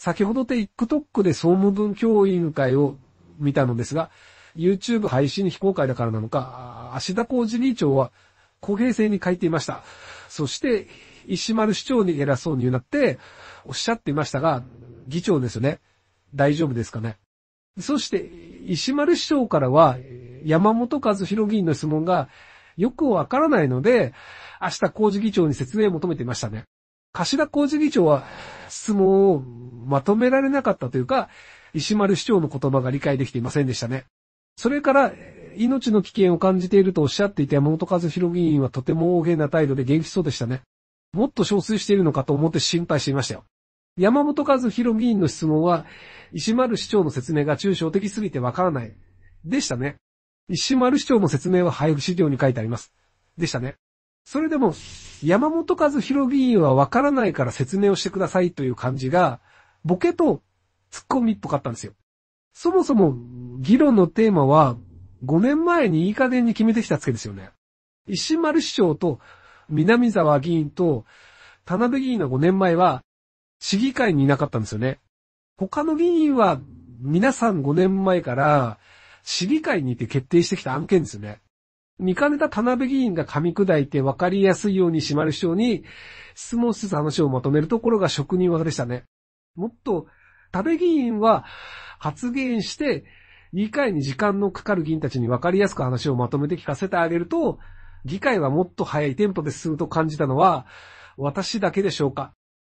先ほどで TikTok で総務文教委員会を見たのですが、YouTube 配信非公開だからなのか、足田工事理事長は公平性に書いていました。そして、石丸市長に偉そうに言うなって、おっしゃっていましたが、議長ですよね。大丈夫ですかね。そして、石丸市長からは、山本和弘議員の質問が、よくわからないので、明日工事議長に説明を求めていましたね。頭工事議長は質問をまとめられなかったというか、石丸市長の言葉が理解できていませんでしたね。それから、命の危険を感じているとおっしゃっていた山本和弘議員はとても大げな態度で元気そうでしたね。もっと憔悴しているのかと思って心配していましたよ。山本和弘議員の質問は、石丸市長の説明が抽象的すぎてわからない。でしたね。石丸市長の説明は配布資料に書いてあります。でしたね。それでも、山本和弘議員はわからないから説明をしてくださいという感じが、ボケとツッコミっぽかったんですよ。そもそも、議論のテーマは、5年前にいい加減に決めてきたつけですよね。石丸市長と南沢議員と田辺議員の5年前は、市議会にいなかったんですよね。他の議員は、皆さん5年前から、市議会にいて決定してきた案件ですよね。見かねた田辺議員が噛み砕いて分かりやすいように島る師に質問しつつ話をまとめるところが職人技でしたね。もっと、田辺議員は発言して、議会に時間のかかる議員たちに分かりやすく話をまとめて聞かせてあげると、議会はもっと早いテンポで進むと感じたのは、私だけでしょうか